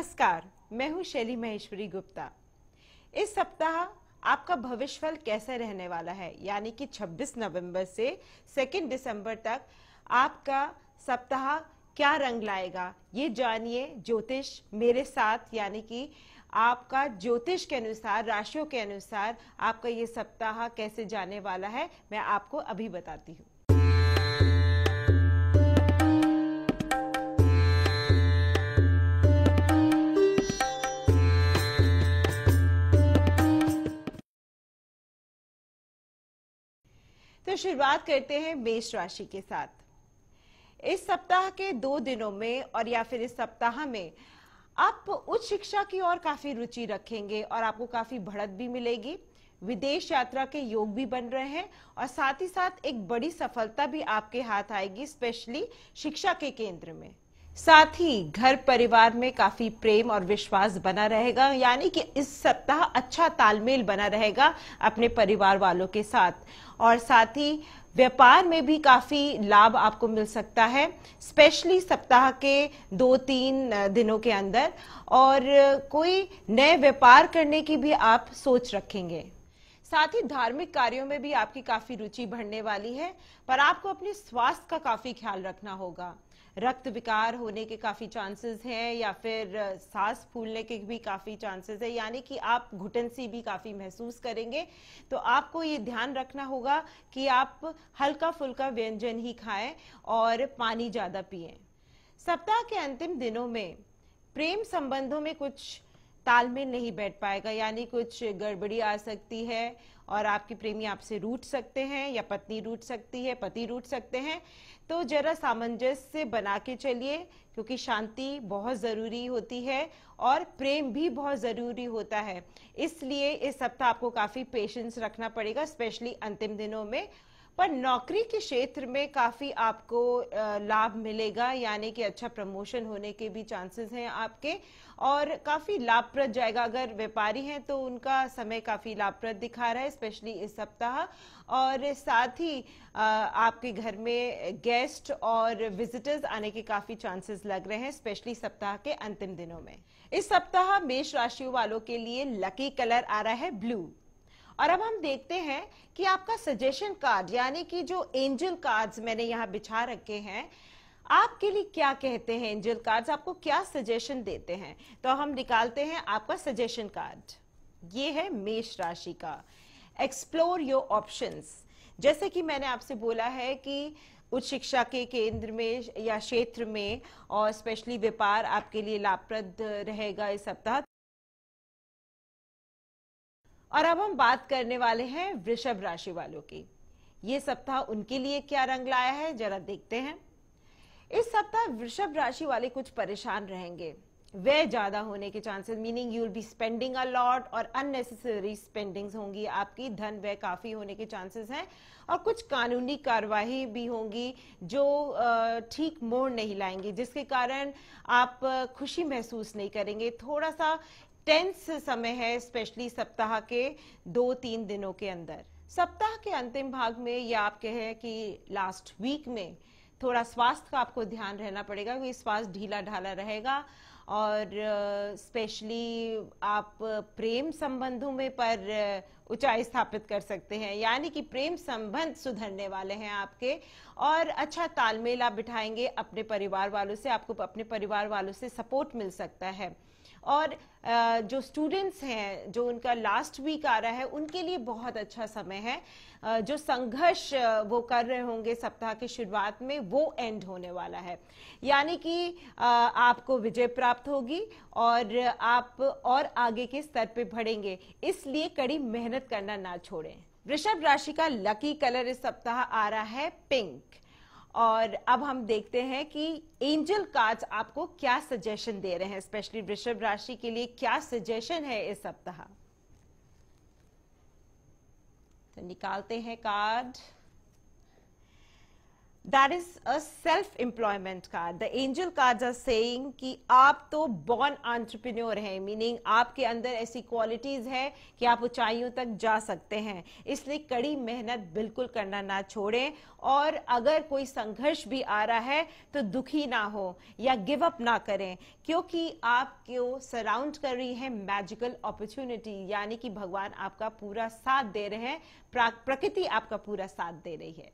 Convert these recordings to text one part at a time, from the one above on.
नमस्कार मैं हूं शैली महेश्वरी गुप्ता इस सप्ताह आपका भविष्यफल कैसे रहने वाला है यानी कि 26 नवंबर से 2 दिसंबर तक आपका सप्ताह क्या रंग लाएगा ये जानिए ज्योतिष मेरे साथ यानी कि आपका ज्योतिष के अनुसार राशियों के अनुसार आपका ये सप्ताह कैसे जाने वाला है मैं आपको अभी बताती हूँ तो शुरुआत करते हैं मेष राशि के साथ इस सप्ताह के दो दिनों में और या फिर इस सप्ताह में आप उच्च शिक्षा की ओर काफी रुचि रखेंगे और आपको काफी बढ़त भी मिलेगी विदेश यात्रा के योग भी बन रहे हैं और साथ ही साथ एक बड़ी सफलता भी आपके हाथ आएगी स्पेशली शिक्षा के केंद्र में साथ ही घर परिवार में काफी प्रेम और विश्वास बना रहेगा यानी कि इस सप्ताह अच्छा तालमेल बना रहेगा अपने परिवार वालों के साथ और साथ ही व्यापार में भी काफी लाभ आपको मिल सकता है स्पेशली सप्ताह के दो तीन दिनों के अंदर और कोई नए व्यापार करने की भी आप सोच रखेंगे साथ ही धार्मिक कार्यों में भी आपकी काफी रुचि बढ़ने वाली है पर आपको अपने स्वास्थ्य का काफी ख्याल रखना होगा रक्त विकार होने के काफ़ी चांसेस हैं या फिर सांस फूलने के भी काफ़ी चांसेस है यानी कि आप घुटन सी भी काफ़ी महसूस करेंगे तो आपको ये ध्यान रखना होगा कि आप हल्का फुल्का व्यंजन ही खाएं और पानी ज़्यादा पिए सप्ताह के अंतिम दिनों में प्रेम संबंधों में कुछ तालमेल नहीं बैठ पाएगा यानी कुछ गड़बड़ी आ सकती है और आपकी प्रेमी आपसे रूठ सकते हैं या पत्नी रूठ सकती है पति रूठ सकते हैं तो जरा सामंजस्य बना के चलिए क्योंकि शांति बहुत ज़रूरी होती है और प्रेम भी बहुत ज़रूरी होता है इसलिए इस सप्ताह आपको काफ़ी पेशेंस रखना पड़ेगा स्पेशली अंतिम दिनों में पर नौकरी के क्षेत्र में काफ़ी आपको लाभ मिलेगा यानी कि अच्छा प्रमोशन होने के भी चांसेस हैं आपके और काफी लाभप्रद जाएगा अगर व्यापारी हैं तो उनका समय काफी लाभप्रद दिखा रहा है स्पेशली इस सप्ताह और साथ ही आपके घर में गेस्ट और विजिटर्स आने के काफी चांसेस लग रहे हैं स्पेशली सप्ताह के अंतिम दिनों में इस सप्ताह मेष राशियों वालों के लिए लकी कलर आ रहा है ब्लू और अब हम देखते हैं कि आपका सजेशन कार्ड यानी कि जो एंजल कार्ड्स मैंने यहाँ बिछा रखे हैं आपके लिए क्या कहते हैं एंजल कार्ड्स आपको क्या सजेशन देते हैं तो हम निकालते हैं आपका सजेशन कार्ड ये है मेष राशि का एक्सप्लोर योर ऑप्शंस जैसे कि मैंने आपसे बोला है कि उच्च शिक्षा के केंद्र में या क्षेत्र में और स्पेशली व्यापार आपके लिए लाभप्रद रहेगा इस सप्ताह और अब हम बात करने वाले हैं वृषभ राशि वालों की ये सप्ताह उनके लिए क्या रंग लाया है जरा देखते हैं इस सप्ताह वृषभ राशि वाले कुछ परेशान रहेंगे वे ज्यादा होने के chances meaning you will be spending a lot और अननेसेसरी स्पेंडिंग्स होंगी आपकी धन व्यय काफी होने के चांसेस हैं और कुछ कानूनी कार्रवाई भी होंगी जो ठीक मोड़ नहीं लाएंगी जिसके कारण आप खुशी महसूस नहीं करेंगे थोड़ा सा टेंस समय है स्पेशली सप्ताह के दो तीन दिनों के अंदर सप्ताह के अंतिम भाग में या आप कहें कि लास्ट वीक में थोड़ा स्वास्थ्य का आपको ध्यान रहना पड़ेगा क्योंकि स्वास्थ्य ढीला ढाला रहेगा और स्पेशली आप प्रेम संबंधों में पर ऊंचाई स्थापित कर सकते हैं यानी कि प्रेम संबंध सुधरने वाले हैं आपके और अच्छा तालमेल आप बिठाएंगे अपने परिवार वालों से आपको अपने परिवार वालों से सपोर्ट मिल सकता है और जो स्टूडेंट्स हैं जो उनका लास्ट वीक आ रहा है उनके लिए बहुत अच्छा समय है जो संघर्ष वो कर रहे होंगे सप्ताह की शुरुआत में वो एंड होने वाला है यानी कि आपको विजय प्राप्त होगी और आप और आगे के स्तर पे बढ़ेंगे इसलिए कड़ी मेहनत करना ना छोड़ें वृषभ राशि का लकी कलर इस सप्ताह आ रहा है पिंक और अब हम देखते हैं कि एंजल कार्ड्स आपको क्या सजेशन दे रहे हैं स्पेशली वृषभ राशि के लिए क्या सजेशन है इस सप्ताह निकालते हैं card that is a self employment card the angel card are saying कि आप तो बॉर्न entrepreneur हैं मीनिंग आपके अंदर ऐसी क्वालिटीज है कि आप ऊंचाइयों तक जा सकते हैं इसलिए कड़ी मेहनत बिल्कुल करना ना छोड़ें और अगर कोई संघर्ष भी आ रहा है तो दुखी ना हो या गिव अप ना करें क्योंकि आपको सराउंड कर रही है मैजिकल अपॉर्चुनिटी यानी कि भगवान आपका पूरा साथ दे रहे हैं प्रकृति आपका पूरा साथ दे रही है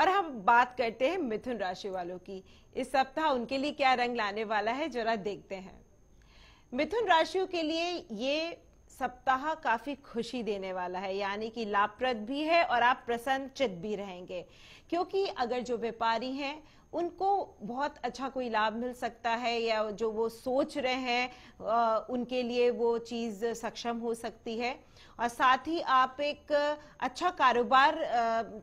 और हम बात करते हैं मिथुन राशि वालों की इस सप्ताह उनके लिए क्या रंग लाने वाला है जरा देखते हैं मिथुन राशियों के लिए ये सप्ताह काफी खुशी देने वाला है यानी कि लाभप्रद भी है और आप प्रसन्न चित भी रहेंगे क्योंकि अगर जो व्यापारी हैं उनको बहुत अच्छा कोई लाभ मिल सकता है या जो वो सोच रहे हैं उनके लिए वो चीज़ सक्षम हो सकती है और साथ ही आप एक अच्छा कारोबार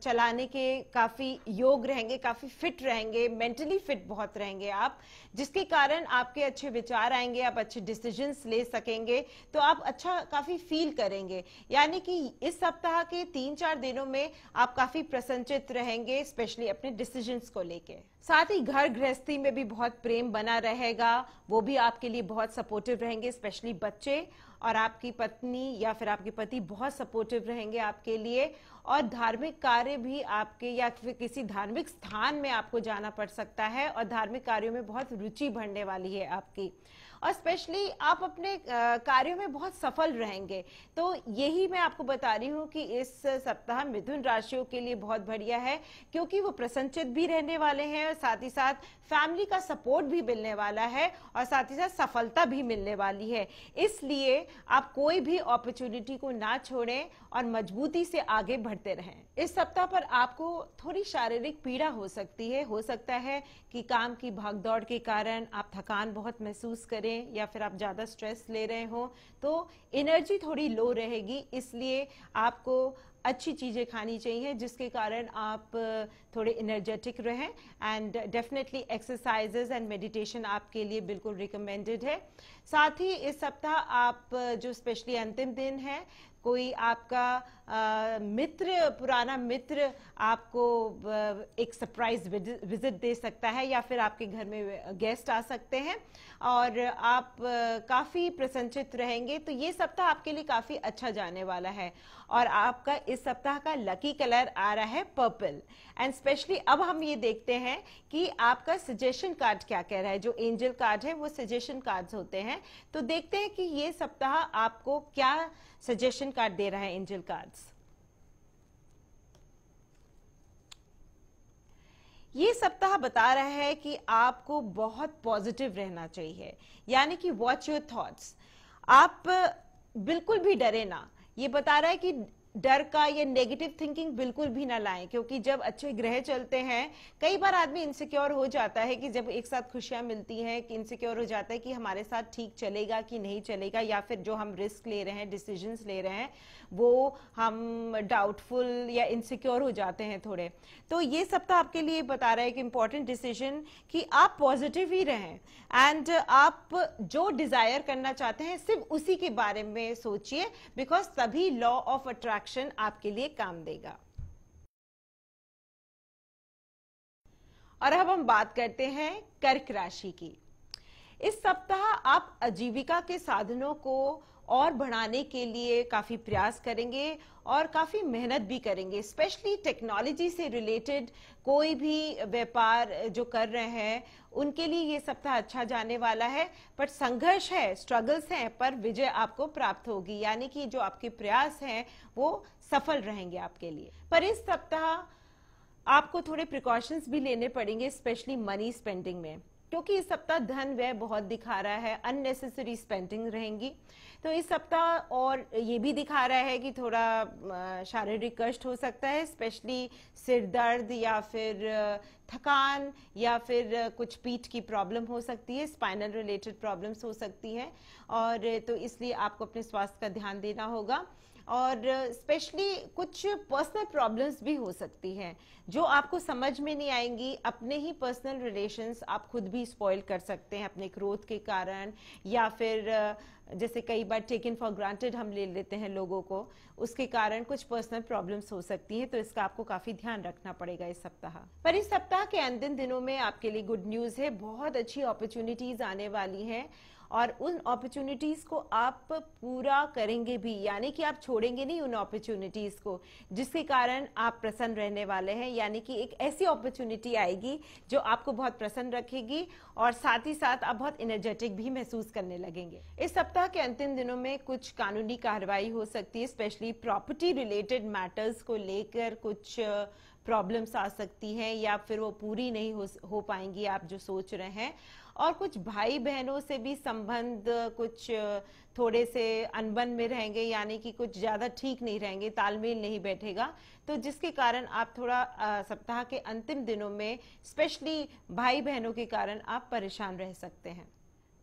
चलाने के काफ़ी योग रहेंगे काफ़ी फिट रहेंगे मेंटली फिट बहुत रहेंगे आप जिसके कारण आपके अच्छे विचार आएंगे आप अच्छे डिसीजंस ले सकेंगे तो आप अच्छा काफ़ी फील करेंगे यानी कि इस सप्ताह के तीन चार दिनों में आप काफ़ी प्रसन्नचित रहेंगे स्पेशली अपने डिसीजंस को लेके साथ ही घर गृहस्थी में भी बहुत प्रेम बना रहेगा वो भी आपके लिए बहुत सपोर्टिव रहेंगे स्पेशली बच्चे और आपकी पत्नी या फिर आपके पति बहुत सपोर्टिव रहेंगे आपके लिए और धार्मिक कार्य भी आपके या फिर किसी धार्मिक स्थान में आपको जाना पड़ सकता है और धार्मिक कार्यों में बहुत रुचि बढ़ने वाली है आपकी और स्पेशली आप अपने कार्यों में बहुत सफल रहेंगे तो यही मैं आपको बता रही हूँ कि इस सप्ताह मिथुन राशियों के लिए बहुत बढ़िया है क्योंकि वो प्रसन्नचित भी रहने वाले हैं और साथ ही साथ फैमिली का सपोर्ट भी मिलने वाला है और साथ ही साथ सफलता भी मिलने वाली है इसलिए आप कोई भी अपॉर्चुनिटी को ना छोड़ें और मजबूती से आगे बढ़ते रहें इस सप्ताह पर आपको थोड़ी शारीरिक पीड़ा हो सकती है हो सकता है कि काम की भागदौड़ के कारण आप थकान बहुत महसूस करें लें या फिर आप ज़्यादा स्ट्रेस ले रहे हो तो एनर्जी थोड़ी लो रहेगी इसलिए आपको अच्छी चीज़ें खानी चाहिए जिसके कारण आप थोड़े इनर्जेटिक रहें and definitely exercises and meditation आपके लिए बिल्कुल रिकमेंडेड है साथ ही इस सप्ताह आप जो स्पेशली अंतिम दिन है कोई आपका आ, मित्र पुराना मित्र आपको एक सरप्राइज विजिट दे सकता है या फिर आपके घर में गेस्ट आ सकते हैं और आप काफ़ी प्रसन्नचित रहेंगे तो ये सप्ताह आपके लिए काफ़ी अच्छा जाने वाला है और आपका इस सप्ताह का लकी कलर आ रहा है पर्पल एंड स्पेशली अब हम ये देखते हैं कि आपका सजेशन कार्ड क्या कह रहा है जो एंजल कार्ड है वो सजेशन कार्ड्स होते हैं तो देखते हैं कि ये सप्ताह आपको क्या सजेशन कार्ड दे रहा है एंजल कार्ड्स ये सप्ताह बता रहा है कि आपको बहुत पॉजिटिव रहना चाहिए यानी कि वॉच योर थॉट्स आप बिल्कुल भी डरे ना ये बता रहा है कि डर का या नेगेटिव थिंकिंग बिल्कुल भी ना लाएं क्योंकि जब अच्छे ग्रह चलते हैं कई बार आदमी इनसिक्योर हो जाता है कि जब एक साथ खुशियां मिलती हैं कि इनसिक्योर हो जाता है कि हमारे साथ ठीक चलेगा कि नहीं चलेगा या फिर जो हम रिस्क ले रहे हैं डिसीजंस ले रहे हैं वो हम डाउटफुल या इनसिक्योर हो जाते हैं थोड़े तो ये सप्ताह तो आपके लिए बता रहा है कि इम्पॉर्टेंट डिसीजन कि आप पॉजिटिव ही रहें एंड आप जो डिज़ायर करना चाहते हैं सिर्फ उसी के बारे में सोचिए बिकॉज तभी लॉ ऑफ अट्रैक्शन आपके लिए काम देगा और अब हम बात करते हैं कर्क राशि की इस सप्ताह आप आजीविका के साधनों को और बढ़ाने के लिए काफ़ी प्रयास करेंगे और काफ़ी मेहनत भी करेंगे स्पेशली टेक्नोलॉजी से रिलेटेड कोई भी व्यापार जो कर रहे हैं उनके लिए ये सप्ताह अच्छा जाने वाला है बट संघर्ष है स्ट्रगल्स हैं पर विजय आपको प्राप्त होगी यानी कि जो आपके प्रयास हैं वो सफल रहेंगे आपके लिए पर इस सप्ताह आपको थोड़े प्रिकॉशंस भी लेने पड़ेंगे स्पेशली मनी स्पेंडिंग में क्योंकि इस सप्ताह धन व्यय बहुत दिखा रहा है अननेसेसरी स्पेंडिंग रहेंगी तो इस सप्ताह और ये भी दिखा रहा है कि थोड़ा शारीरिक कष्ट हो सकता है स्पेशली सिर दर्द या फिर थकान या फिर कुछ पीठ की प्रॉब्लम हो सकती है स्पाइनल रिलेटेड प्रॉब्लम्स हो सकती हैं और तो इसलिए आपको अपने स्वास्थ्य का ध्यान देना होगा और स्पेशली कुछ पर्सनल प्रॉब्लम्स भी हो सकती हैं जो आपको समझ में नहीं आएंगी अपने ही पर्सनल रिलेशंस आप खुद भी स्पॉइल कर सकते हैं अपने क्रोध के कारण या फिर जैसे कई बार टेकन फॉर ग्रांटेड हम ले लेते हैं लोगों को उसके कारण कुछ पर्सनल प्रॉब्लम्स हो सकती हैं तो इसका आपको काफी ध्यान रखना पड़ेगा इस सप्ताह पर इस सप्ताह के अंतिम दिनों में आपके लिए गुड न्यूज है बहुत अच्छी अपॉर्चुनिटीज आने वाली हैं और उन अपॉर्चुनिटीज़ को आप पूरा करेंगे भी यानी कि आप छोड़ेंगे नहीं उन अपॉर्चुनिटीज़ को जिसके कारण आप प्रसन्न रहने वाले हैं यानी कि एक ऐसी अपॉर्चुनिटी आएगी जो आपको बहुत प्रसन्न रखेगी और साथ ही साथ आप बहुत एनर्जेटिक भी महसूस करने लगेंगे इस सप्ताह के अंतिम दिनों में कुछ कानूनी कार्रवाई हो सकती है स्पेशली प्रॉपर्टी रिलेटेड मैटर्स को लेकर कुछ प्रॉब्लम्स आ सकती हैं या फिर वो पूरी नहीं हो, हो पाएंगी आप जो सोच रहे हैं और कुछ भाई बहनों से भी संबंध कुछ थोड़े से अनबन में रहेंगे यानी कि कुछ ज़्यादा ठीक नहीं रहेंगे तालमेल नहीं बैठेगा तो जिसके कारण आप थोड़ा सप्ताह के अंतिम दिनों में स्पेशली भाई बहनों के कारण आप परेशान रह सकते हैं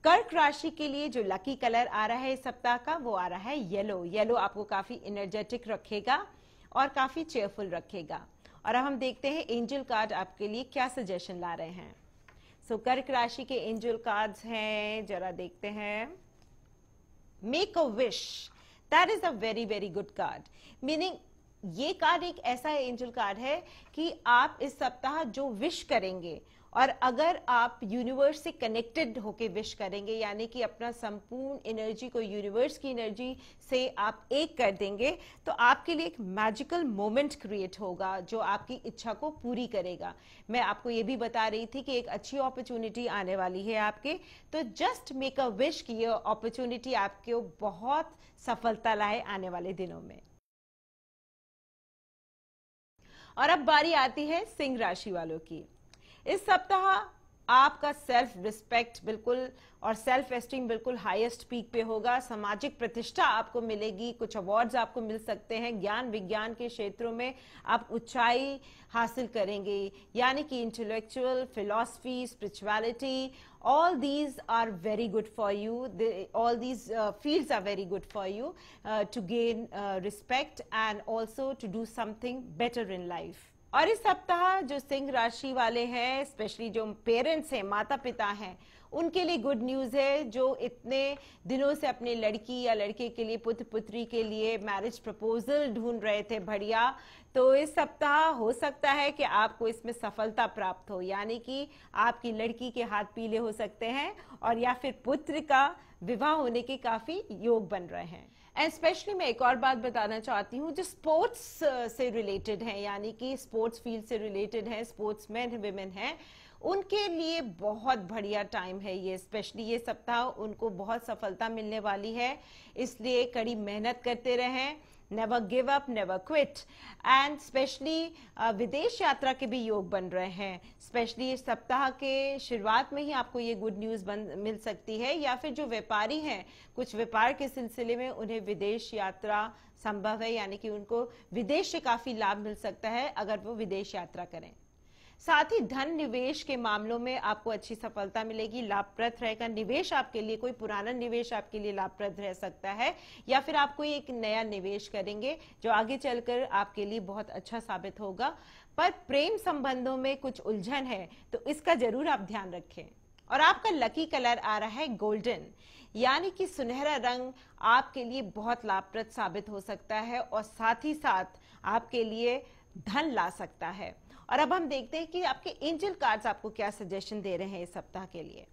कर्क राशि के लिए जो लकी कलर आ रहा है इस सप्ताह का वो आ रहा है येलो येलो आपको काफी एनर्जेटिक रखेगा और काफी चेयरफुल रखेगा और अब हम देखते हैं एंजल कार्ड आपके लिए क्या सजेशन ला रहे हैं सो so, कर्क राशि के एंजल कार्ड्स हैं जरा देखते हैं make a wish that is a very very good card meaning ये कार्ड एक ऐसा एंजल कार्ड है कि आप इस सप्ताह जो विश करेंगे और अगर आप यूनिवर्स से कनेक्टेड होके विश करेंगे यानी कि अपना संपूर्ण एनर्जी को यूनिवर्स की एनर्जी से आप एक कर देंगे तो आपके लिए एक मैजिकल मोमेंट क्रिएट होगा जो आपकी इच्छा को पूरी करेगा मैं आपको ये भी बता रही थी कि एक अच्छी अपॉर्चुनिटी आने वाली है आपके तो जस्ट मेक अ विश की यह अपॉर्चुनिटी आपके बहुत सफलता लाए आने वाले दिनों में और अब बारी आती है सिंह राशि वालों की इस सप्ताह आपका सेल्फ रिस्पेक्ट बिल्कुल और सेल्फ एस्टीम बिल्कुल हाईएस्ट पीक पे होगा सामाजिक प्रतिष्ठा आपको मिलेगी कुछ अवार्ड्स आपको मिल सकते हैं ज्ञान विज्ञान के क्षेत्रों में आप ऊंचाई हासिल करेंगे यानी कि intellectual philosophy spirituality all these are very good for you all these fields are very good for you to gain respect and also to do something better in life और इस सप्ताह जो सिंह राशि वाले हैं स्पेशली जो पेरेंट्स हैं माता पिता हैं उनके लिए गुड न्यूज है जो इतने दिनों से अपने लड़की या लड़के के लिए पुत्र पुत्री के लिए मैरिज प्रपोजल ढूंढ रहे थे बढ़िया तो इस सप्ताह हो सकता है कि आपको इसमें सफलता प्राप्त हो यानी कि आपकी लड़की के हाथ पीले हो सकते हैं और या फिर पुत्र का विवाह होने के काफी योग बन रहे हैं एंड स्पेशली मैं एक और बात बताना चाहती हूँ जो स्पोर्ट्स uh, से रिलेटेड है यानी कि स्पोर्ट्स फील्ड से रिलेटेड है स्पोर्ट्स मैन वेमेन है उनके लिए बहुत बढ़िया टाइम है ये स्पेशली ये सप्ताह उनको बहुत सफलता मिलने वाली है इसलिए कड़ी मेहनत करते रहें never give up never quit and specially विदेश यात्रा के भी योग बन रहे हैं स्पेशली इस सप्ताह के शुरुआत में ही आपको ये गुड न्यूज़ बन मिल सकती है या फिर जो व्यापारी हैं कुछ व्यापार के सिलसिले में उन्हें विदेश यात्रा संभव है यानी कि उनको विदेश से काफ़ी लाभ मिल सकता है अगर वो विदेश यात्रा करें साथ ही धन निवेश के मामलों में आपको अच्छी सफलता मिलेगी लाभप्रद रहेगा निवेश आपके लिए कोई पुराना निवेश आपके लिए लाभप्रद रह सकता है या फिर आप कोई एक नया निवेश करेंगे जो आगे चलकर आपके लिए बहुत अच्छा साबित होगा पर प्रेम संबंधों में कुछ उलझन है तो इसका जरूर आप ध्यान रखें और आपका लकी कलर आ रहा है गोल्डन यानी कि सुनहरा रंग आपके लिए बहुत लाभप्रद साबित हो सकता है और साथ ही साथ आपके लिए धन ला सकता है और अब हम देखते हैं कि आपके एंजल कार्ड्स आपको क्या सजेशन दे रहे हैं इस सप्ताह के लिए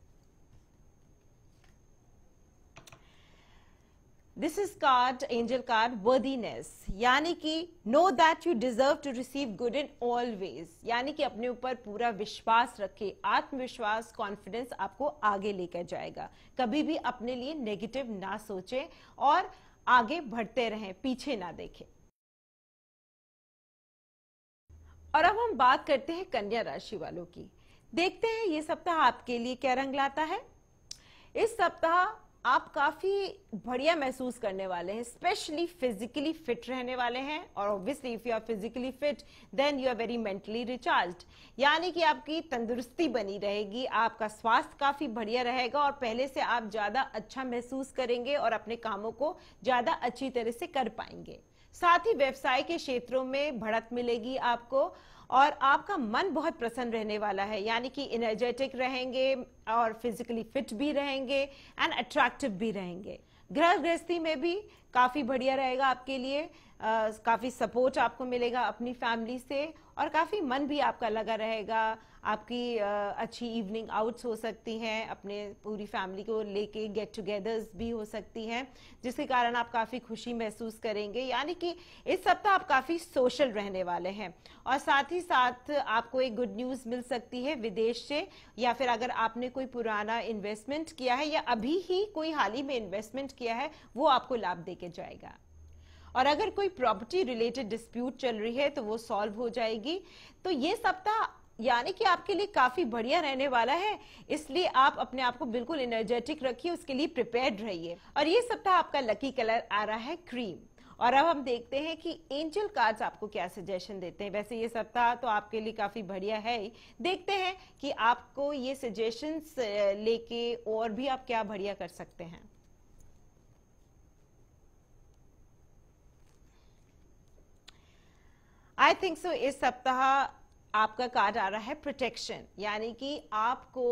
this is card angel card worthiness यानी कि know that you deserve to receive good in always यानी कि अपने ऊपर पूरा विश्वास रखे आत्मविश्वास कॉन्फिडेंस आपको आगे लेकर जाएगा कभी भी अपने लिए नेगेटिव ना सोचे और आगे बढ़ते रहें पीछे ना देखें और अब हम बात करते हैं कन्या राशि वालों की देखते हैं ये सप्ताह आपके लिए क्या रंग लाता है इस सप्ताह आप काफी बढ़िया महसूस करने वाले हैं स्पेशली फिजिकली फिट रहने वाले हैं और obviously if you are physically fit then you are very mentally recharge यानी कि आपकी तंदुरुस्ती बनी रहेगी आपका स्वास्थ्य काफी बढ़िया रहेगा और पहले से आप ज्यादा अच्छा महसूस करेंगे और अपने कामों को ज्यादा अच्छी तरह से कर पाएंगे साथ ही व्यवसाय के क्षेत्रों में बढ़त मिलेगी आपको और आपका मन बहुत प्रसन्न रहने वाला है यानी कि एनर्जेटिक रहेंगे और फिजिकली फिट भी रहेंगे एंड अट्रैक्टिव भी रहेंगे ग्रह गृहस्थी में भी काफी बढ़िया रहेगा आपके लिए आ, काफी सपोर्ट आपको मिलेगा अपनी फैमिली से और काफी मन भी आपका लगा रहेगा आपकी अच्छी इवनिंग आउट्स हो सकती हैं अपने पूरी फैमिली को लेके गेट टुगेदर्स भी हो सकती हैं जिसके कारण आप काफ़ी खुशी महसूस करेंगे यानी कि इस सप्ताह आप काफ़ी सोशल रहने वाले हैं और साथ ही साथ आपको एक गुड न्यूज़ मिल सकती है विदेश से या फिर अगर आपने कोई पुराना इन्वेस्टमेंट किया है या अभी ही कोई हाल ही में इन्वेस्टमेंट किया है वो आपको लाभ दे के जाएगा और अगर कोई प्रॉपर्टी रिलेटेड डिस्प्यूट चल रही है तो वो सॉल्व हो जाएगी तो ये सप्ताह यानी कि आपके लिए काफी बढ़िया रहने वाला है इसलिए आप अपने आप को बिल्कुल एनर्जेटिक रखिए उसके लिए प्रिपेयर्ड रहिए और ये सप्ताह आपका लकी कलर आ रहा है क्रीम और अब हम देखते हैं कि एंजल कार्ड्स आपको क्या सजेशन देते हैं वैसे ये सप्ताह तो आपके लिए काफी बढ़िया है ही देखते हैं कि आपको ये सजेशन लेके और भी आप क्या बढ़िया कर सकते हैं आई थिंक सो इस सप्ताह आपका कार्ड आ रहा है प्रोटेक्शन यानी कि आपको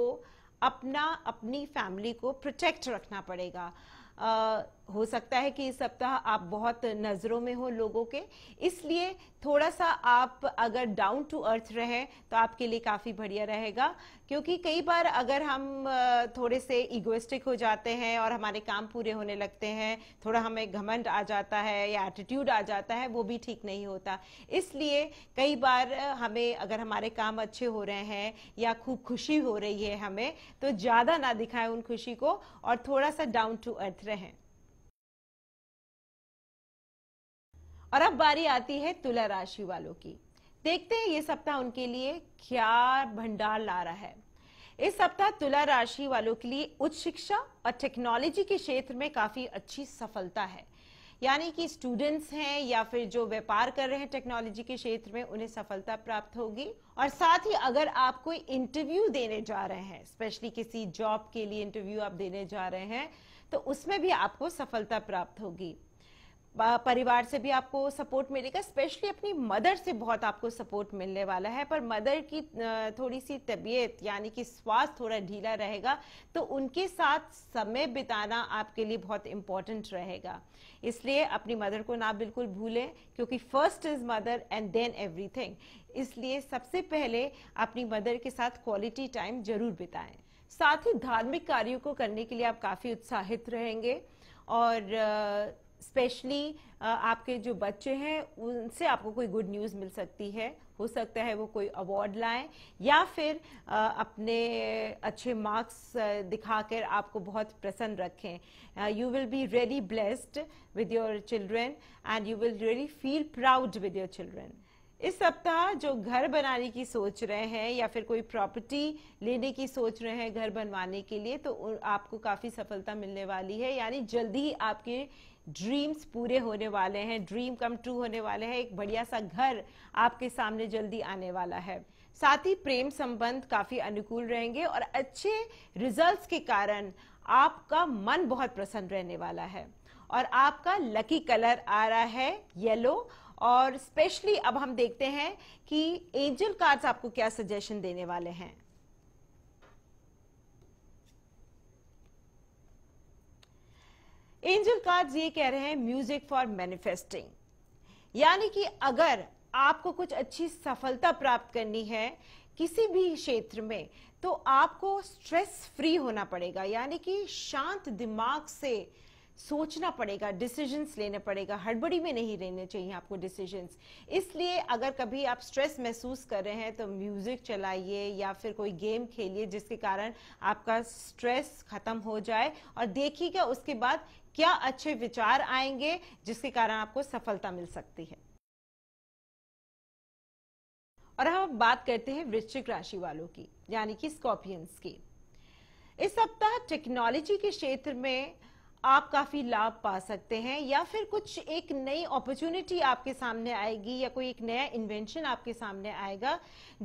अपना अपनी फैमिली को प्रोटेक्ट रखना पड़ेगा uh, हो सकता है कि इस सप्ताह आप बहुत नज़रों में हो लोगों के इसलिए थोड़ा सा आप अगर डाउन टू अर्थ रहें तो आपके लिए काफ़ी बढ़िया रहेगा क्योंकि कई बार अगर हम थोड़े से इगोइस्टिक हो जाते हैं और हमारे काम पूरे होने लगते हैं थोड़ा हमें घमंड आ जाता है या एटीट्यूड आ जाता है वो भी ठीक नहीं होता इसलिए कई बार हमें अगर हमारे काम अच्छे हो रहे हैं या खूब खुशी हो रही है हमें तो ज़्यादा ना दिखाएं उन खुशी को और थोड़ा सा डाउन टू अर्थ रहें और अब बारी आती है तुला राशि वालों की देखते हैं ये सप्ताह उनके लिए क्या भंडार ला रहा है इस सप्ताह तुला राशि वालों के लिए उच्च शिक्षा और टेक्नोलॉजी के क्षेत्र में काफी अच्छी सफलता है यानी कि स्टूडेंट्स हैं या फिर जो व्यापार कर रहे हैं टेक्नोलॉजी के क्षेत्र में उन्हें सफलता प्राप्त होगी और साथ ही अगर आप कोई इंटरव्यू देने जा रहे हैं स्पेशली किसी जॉब के लिए इंटरव्यू आप देने जा रहे हैं तो उसमें भी आपको सफलता प्राप्त होगी परिवार से भी आपको सपोर्ट मिलेगा स्पेशली अपनी मदर से बहुत आपको सपोर्ट मिलने वाला है पर मदर की थोड़ी सी तबीयत यानी कि स्वास्थ्य थोड़ा ढीला रहेगा तो उनके साथ समय बिताना आपके लिए बहुत इम्पोर्टेंट रहेगा इसलिए अपनी मदर को ना बिल्कुल भूलें क्योंकि first is mother and then everything इसलिए सबसे पहले अपनी मदर के साथ क्वालिटी टाइम जरूर बिताएं साथ ही धार्मिक कार्यों को करने के लिए आप काफ़ी उत्साहित रहेंगे और स्पेशली uh, आपके जो बच्चे हैं उनसे आपको कोई गुड न्यूज़ मिल सकती है हो सकता है वो कोई अवार्ड लाएं या फिर uh, अपने अच्छे मार्क्स uh, दिखाकर आपको बहुत प्रसन्न रखें you will be really blessed with your children and you will really feel proud with your children इस सप्ताह जो घर बनाने की सोच रहे हैं या फिर कोई प्रॉपर्टी लेने की सोच रहे हैं घर बनवाने के लिए तो आपको काफ़ी सफलता मिलने वाली है यानी जल्दी ही आपके ड्रीम्स पूरे होने वाले हैं ड्रीम कम ट्रू होने वाले हैं एक बढ़िया सा घर आपके सामने जल्दी आने वाला है साथ ही प्रेम संबंध काफी अनुकूल रहेंगे और अच्छे रिजल्ट्स के कारण आपका मन बहुत प्रसन्न रहने वाला है और आपका लकी कलर आ रहा है येलो और स्पेशली अब हम देखते हैं कि एंजल कार्ड्स आपको क्या सजेशन देने वाले हैं एंजल कार्ड्स ये कह रहे हैं म्यूजिक फॉर मैनिफेस्टिंग यानी कि अगर आपको कुछ अच्छी सफलता प्राप्त करनी है किसी भी क्षेत्र में तो आपको स्ट्रेस फ्री होना पड़ेगा यानी कि शांत दिमाग से सोचना पड़ेगा डिसीजंस लेने पड़ेगा हड़बड़ी में नहीं लेने चाहिए आपको डिसीजंस इसलिए अगर कभी आप स्ट्रेस महसूस कर रहे हैं तो म्यूज़िक चलाइए या फिर कोई गेम खेलिए जिसके कारण आपका स्ट्रेस ख़त्म हो जाए और देखिएगा उसके बाद क्या अच्छे विचार आएंगे जिसके कारण आपको सफलता मिल सकती है और हम अब बात करते हैं वृश्चिक राशि वालों की यानी कि स्कॉर्पियंस की इस सप्ताह टेक्नोलॉजी के क्षेत्र में आप काफी लाभ पा सकते हैं या फिर कुछ एक नई अपॉर्चुनिटी आपके सामने आएगी या कोई एक नया इन्वेंशन आपके सामने आएगा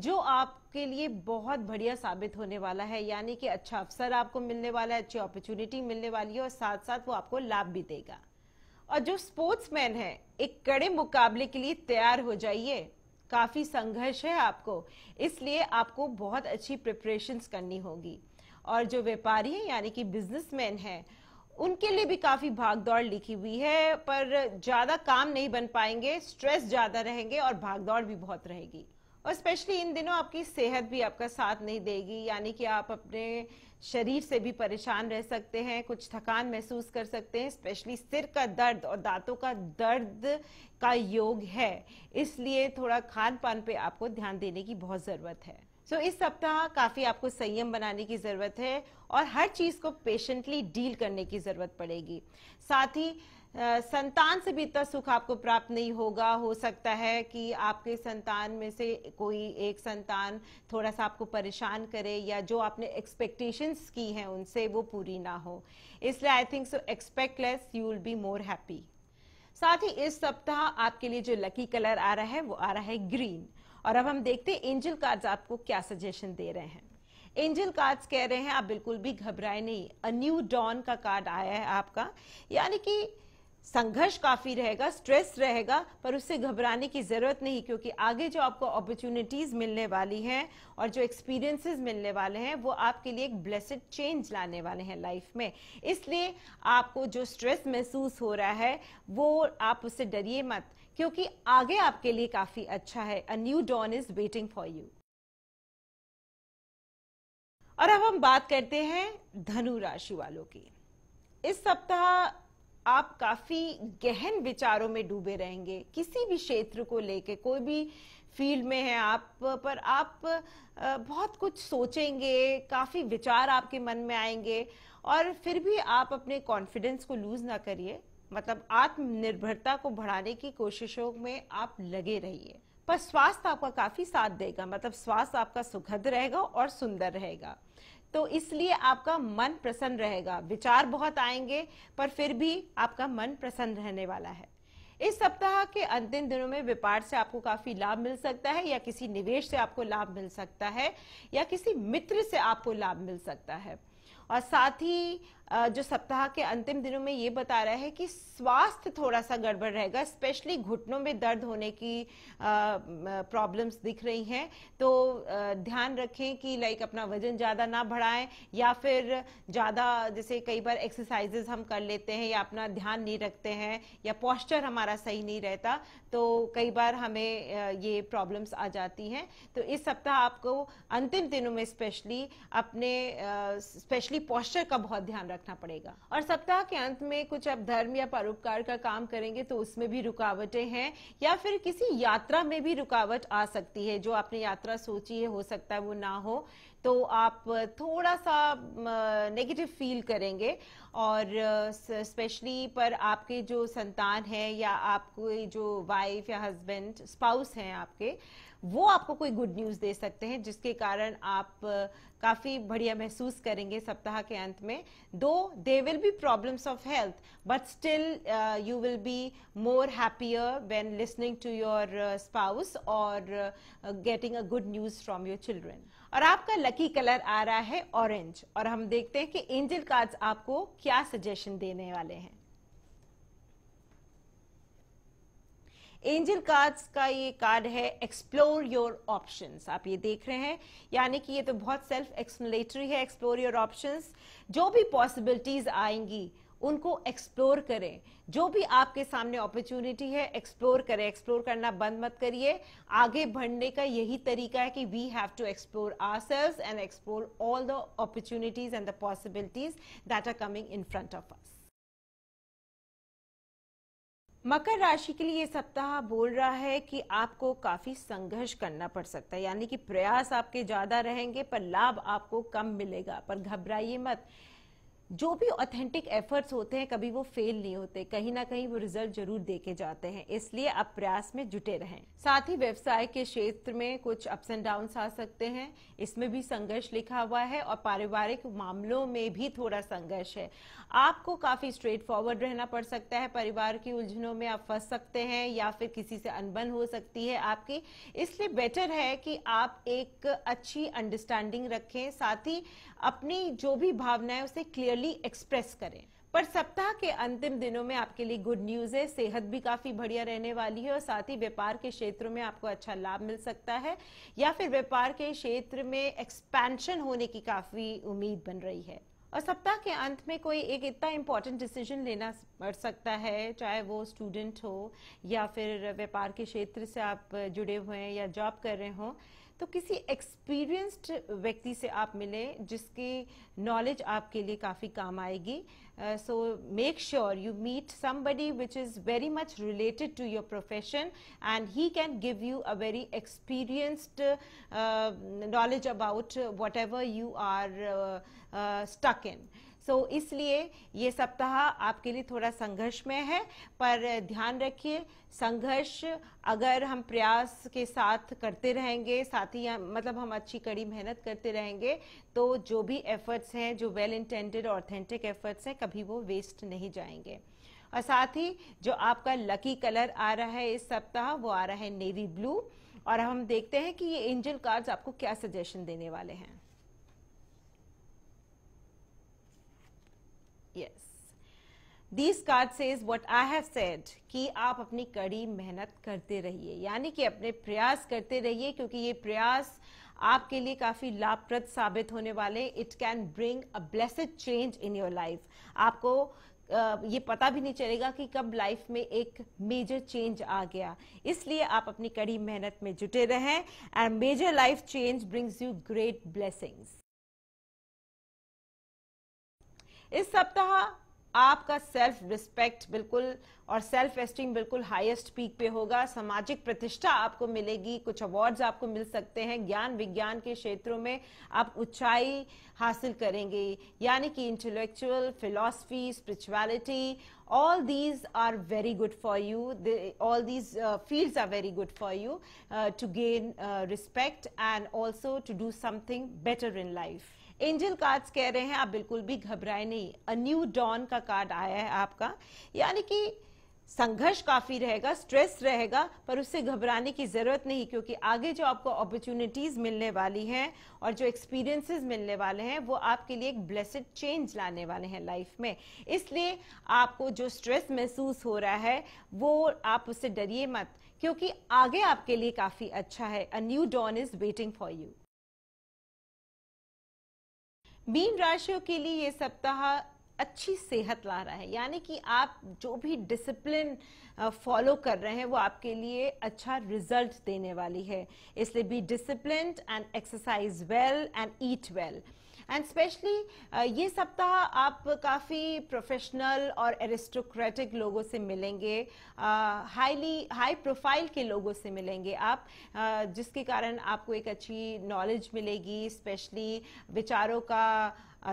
जो आपके लिए बहुत बढ़िया साबित होने वाला है यानी कि अच्छा अवसर आपको मिलने वाला है अच्छी अपॉर्चुनिटी मिलने वाली है और साथ साथ वो आपको लाभ भी देगा और जो स्पोर्ट्समैन है एक कड़े मुकाबले के लिए तैयार हो जाइए काफी संघर्ष है आपको इसलिए आपको बहुत अच्छी प्रिपरेशंस करनी होगी और जो व्यापारी है यानी कि बिजनेसमैन है उनके लिए भी काफी भागदौड़ लिखी हुई है पर ज्यादा काम नहीं बन पाएंगे स्ट्रेस ज्यादा रहेंगे और भागदौड़ भी बहुत रहेगी और स्पेशली इन दिनों आपकी सेहत भी आपका साथ नहीं देगी यानी कि आप अपने शरीर से भी परेशान रह सकते हैं कुछ थकान महसूस कर सकते हैं स्पेशली सिर का दर्द और दांतों का दर्द का योग है इसलिए थोड़ा खान पान पे आपको ध्यान देने की बहुत ज़रूरत है सो so, इस सप्ताह काफी आपको संयम बनाने की जरूरत है और हर चीज को पेशेंटली डील करने की जरूरत पड़ेगी साथ ही संतान से भी इतना सुख आपको प्राप्त नहीं होगा हो सकता है कि आपके संतान में से कोई एक संतान थोड़ा सा आपको परेशान करे या जो आपने एक्सपेक्टेशंस की हैं उनसे वो पूरी ना हो इसलिए I think so expect less you will be more happy साथ ही इस सप्ताह आपके लिए जो लकी कलर आ रहा है वो आ रहा है ग्रीन और अब हम देखते हैं एंजल कार्ड्स आपको क्या सजेशन दे रहे हैं एंजल कार्ड्स कह रहे हैं आप बिल्कुल भी घबराए नहीं अ न्यू डॉन का कार्ड आया है आपका यानी कि संघर्ष काफी रहेगा स्ट्रेस रहेगा पर उससे घबराने की जरूरत नहीं क्योंकि आगे जो आपको अपॉर्चुनिटीज मिलने वाली हैं और जो एक्सपीरियंसेस मिलने वाले हैं वो आपके लिए एक ब्लेसड चेंज लाने वाले हैं लाइफ में इसलिए आपको जो स्ट्रेस महसूस हो रहा है वो आप उससे डरिए मत क्योंकि आगे आपके लिए काफी अच्छा है a new dawn is waiting for you और अब हम बात करते हैं धनु राशि वालों की इस सप्ताह आप काफी गहन विचारों में डूबे रहेंगे किसी भी क्षेत्र को लेके कोई भी फील्ड में है आप पर आप बहुत कुछ सोचेंगे काफी विचार आपके मन में आएंगे और फिर भी आप अपने कॉन्फिडेंस को लूज ना करिए मतलब आत्मनिर्भरता को बढ़ाने की कोशिशों में आप लगे रहिए पर स्वास्थ्य आपका काफी साथ देगा मतलब स्वास्थ्य आपका सुखद रहेगा और सुंदर रहेगा तो इसलिए आपका मन प्रसन्न रहेगा विचार बहुत आएंगे पर फिर भी आपका मन प्रसन्न रहने वाला है इस सप्ताह के अंतिम दिनों में व्यापार से आपको काफी लाभ मिल सकता है या किसी निवेश से आपको लाभ मिल सकता है या किसी मित्र से आपको लाभ मिल सकता है और साथ ही जो सप्ताह के अंतिम दिनों में ये बता रहा है कि स्वास्थ्य थोड़ा सा गड़बड़ रहेगा स्पेशली घुटनों में दर्द होने की प्रॉब्लम्स दिख रही हैं तो ध्यान रखें कि लाइक अपना वजन ज़्यादा ना बढ़ाएं या फिर ज़्यादा जैसे कई बार एक्सरसाइजेज हम कर लेते हैं या अपना ध्यान नहीं रखते हैं या पॉस्चर हमारा सही नहीं रहता तो कई बार हमें ये प्रॉब्लम्स आ जाती हैं तो इस सप्ताह आपको अंतिम दिनों में स्पेशली अपने स्पेशली पॉस्चर का बहुत ध्यान रखना पड़ेगा और सप्ताह के अंत में कुछ आप धर्म या परोपकार का काम करेंगे तो उसमें भी रुकावटें हैं या फिर किसी यात्रा में भी रुकावट आ सकती है जो आपने यात्रा सोची है हो सकता है वो ना हो तो आप थोड़ा सा नेगेटिव फील करेंगे और स्पेशली पर आपके जो संतान है या आपके जो वाइफ या हस्बैंड स्पाउस हैं आपके वो आपको कोई गुड न्यूज दे सकते हैं जिसके कारण आप काफी बढ़िया महसूस करेंगे सप्ताह के अंत में though there will be problems of health but still you will be more happier when listening to your spouse और getting a good news from your children और आपका लकी कलर आ रहा है ऑरेंज और हम देखते हैं कि एंजल कार्ड्स आपको क्या सजेशन देने वाले हैं एंजल कार्ड्स का ये कार्ड है एक्सप्लोर योर ऑप्शंस आप ये देख रहे हैं यानी कि ये तो बहुत सेल्फ एक्सप्लेटरी है एक्सप्लोर योर ऑप्शंस जो भी पॉसिबिलिटीज आएंगी उनको एक्सप्लोर करें जो भी आपके सामने अपॉर्चुनिटी है एक्सप्लोर करें एक्सप्लोर करना बंद मत करिए आगे बढ़ने का यही तरीका है कि we have to explore ourselves and explore all the opportunities and the possibilities that are coming in front of us मकर राशि के लिए सप्ताह बोल रहा है कि आपको काफी संघर्ष करना पड़ सकता है यानी कि प्रयास आपके ज्यादा रहेंगे पर लाभ आपको कम मिलेगा पर घबराइए मत जो भी ऑथेंटिक एफर्ट्स होते हैं कभी वो फेल नहीं होते कहीं ना कहीं वो रिजल्ट जरूर देके जाते हैं इसलिए आप प्रयास में जुटे रहें साथ ही व्यवसाय के क्षेत्र में कुछ अप्स एंड डाउन आ सकते हैं इसमें भी संघर्ष लिखा हुआ है और पारिवारिक मामलों में भी थोड़ा संघर्ष है आपको काफी स्ट्रेट फॉरवर्ड रहना पड़ सकता है परिवार की उलझनों में आप फंस सकते हैं या फिर किसी से अनबन हो सकती है आपकी इसलिए बेटर है कि आप एक अच्छी अंडरस्टैंडिंग रखें साथ ही अपनी जो भी भावनाएं उसे क्लियरली एक्सप्रेस करें पर सप्ताह के अंतिम दिनों में आपके लिए गुड न्यूज है सेहत भी काफी बढ़िया रहने वाली है और साथ ही व्यापार के क्षेत्र में आपको अच्छा लाभ मिल सकता है या फिर व्यापार के क्षेत्र में एक्सपेंशन होने की काफी उम्मीद बन रही है और सप्ताह के अंत में कोई एक इतना इम्पॉर्टेंट डिसीजन लेना पड़ सकता है चाहे वो स्टूडेंट हो या फिर व्यापार के क्षेत्र से आप जुड़े हुए हैं या जॉब कर रहे हों तो किसी एक्सपीरियंस्ड व्यक्ति से आप मिलें जिसकी नॉलेज आपके लिए काफ़ी काम आएगी so make sure you meet somebody which is very much related to your profession and he can give you a very experienced knowledge about whatever you are stuck in so इसलिए ये सप्ताह आपके लिए थोड़ा संघर्ष में है पर ध्यान रखिए संघर्ष अगर हम प्रयास के साथ करते रहेंगे साथ ही मतलब हम अच्छी कड़ी मेहनत करते रहेंगे तो जो भी एफर्ट्स हैं जो वेल इंटेंडेड ऑथेंटिक एफर्ट्स हैं कभी वो वेस्ट नहीं जाएंगे और साथ ही जो आपका लकी कलर आ रहा है इस सप्ताह वो आ रहा है नेवी ब्लू और हम देखते हैं कि ये एंजल कार्ड्स आपको क्या सजेशन देने वाले हैं yes this card says what I have said कि आप अपनी कड़ी मेहनत करते रहिए यानी कि अपने प्रयास करते रहिए क्योंकि ये प्रयास आपके लिए काफ़ी लाभप्रद साबित होने वाले it can bring a blessed change in your life आपको ये पता भी नहीं चलेगा कि कब लाइफ में एक मेजर चेंज आ गया इसलिए आप अपनी कड़ी मेहनत में जुटे रहें and major life change brings you great blessings इस सप्ताह आपका सेल्फ रिस्पेक्ट बिल्कुल और सेल्फ एस्टीम बिल्कुल हाईएस्ट पीक पे होगा सामाजिक प्रतिष्ठा आपको मिलेगी कुछ अवार्ड्स आपको मिल सकते हैं ज्ञान विज्ञान के क्षेत्रों में आप ऊंचाई हासिल करेंगे यानी कि intellectual philosophy spirituality all these are very good for you all these fields are very good for you to gain respect and also to do something better in life angel cards कह रहे हैं आप बिल्कुल भी घबराए नहीं a new dawn का card आया है आपका यानी कि संघर्ष काफी रहेगा स्ट्रेस रहेगा पर उससे घबराने की जरूरत नहीं क्योंकि आगे जो आपको अपॉर्चुनिटीज मिलने वाली हैं और जो एक्सपीरियंसेस मिलने वाले हैं वो आपके लिए एक ब्लेसड चेंज लाने वाले हैं लाइफ में इसलिए आपको जो स्ट्रेस महसूस हो रहा है वो आप उससे डरिए मत क्योंकि आगे आपके लिए काफी अच्छा है a new dawn is waiting for you mean राशियों के लिए ये सप्ताह अच्छी सेहत ला रहा है यानी कि आप जो भी डिसिप्लिन फॉलो कर रहे हैं वो आपके लिए अच्छा रिजल्ट देने वाली है इसलिए be discipline and exercise well and eat well and specially uh, ये सप्ताह आप काफ़ी प्रोफेशनल और एरिस्टोक्रेटिक लोगों से मिलेंगे हाईली हाई प्रोफाइल के लोगों से मिलेंगे आप uh, जिसके कारण आपको एक अच्छी नॉलेज मिलेगी स्पेशली विचारों का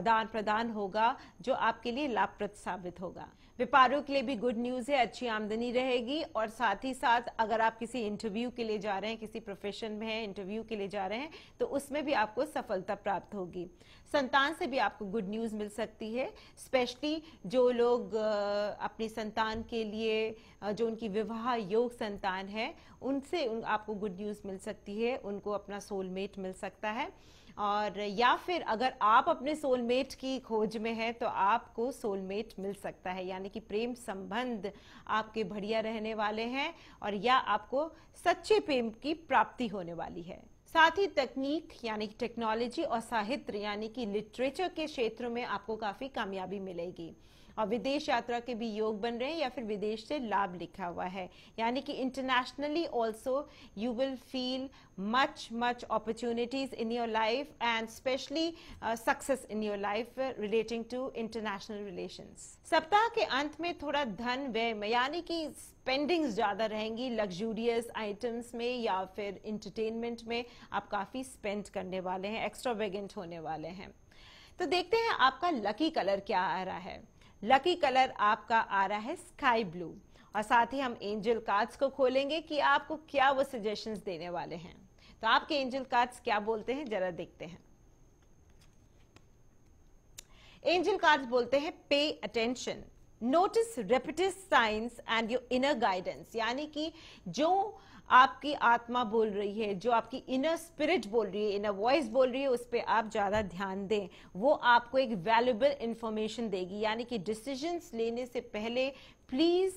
आदान प्रदान होगा जो आपके लिए लाभप्रद साबित होगा व्यापारियों के लिए भी गुड न्यूज है अच्छी आमदनी रहेगी और साथ ही साथ अगर आप किसी इंटरव्यू के लिए जा रहे हैं किसी प्रोफेशन में है इंटरव्यू के लिए जा रहे हैं तो उसमें भी आपको सफलता प्राप्त होगी संतान से भी आपको गुड न्यूज मिल सकती है स्पेशली जो लोग अपनी संतान के लिए जो उनकी विवाह योग संतान है उनसे उन, आपको गुड न्यूज मिल सकती है उनको अपना सोलमेट मिल सकता है और या फिर अगर आप अपने सोलमेट की खोज में हैं तो आपको सोलमेट मिल सकता है यानी कि प्रेम संबंध आपके बढ़िया रहने वाले हैं और या आपको सच्चे प्रेम की प्राप्ति होने वाली है साथ ही तकनीक यानी कि टेक्नोलॉजी और साहित्य यानी कि लिटरेचर के क्षेत्र में आपको काफी कामयाबी मिलेगी और विदेश यात्रा के भी योग बन रहे हैं या फिर विदेश से लाभ लिखा हुआ है यानी कि internationally also you will feel much much opportunities in your life and specially success in your life relating to international relation सप्ताह के अंत में थोड़ा धन व्यय यानी कि स्पेंडिंग्स ज़्यादा रहेंगी लग्जूरियस आइटम्स में या फिर इंटरटेनमेंट में आप काफ़ी स्पेंड करने वाले हैं एक्स्ट्रा होने वाले हैं तो देखते हैं आपका लकी कलर क्या आ रहा है लकी कलर आपका आ रहा है स्काई ब्लू और साथ ही हम एंजल कार्ड्स को खोलेंगे कि आपको क्या वो सजेशंस देने वाले हैं तो आपके एंजल कार्ड्स क्या बोलते हैं जरा देखते हैं एंजल कार्ड्स बोलते हैं pay attention notice repetitive signs and your inner guidance यानी कि जो आपकी आत्मा बोल रही है जो आपकी इनर स्पिरिट बोल रही है इनर वॉइस बोल रही है उस पर आप ज़्यादा ध्यान दें वो आपको एक वैल्यूबल इंफॉर्मेशन देगी यानी कि डिसीजंस लेने से पहले please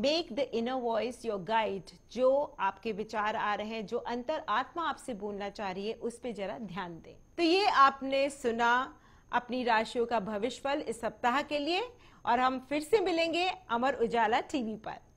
make the inner voice your guide जो आपके विचार आ रहे हैं जो अंतर आत्मा आपसे बोलना चाह रही है उस पर जरा ध्यान दें तो ये आपने सुना अपनी राशियों का भविष्य फल इस सप्ताह के लिए और हम फिर से मिलेंगे अमर उजाला टीवी पर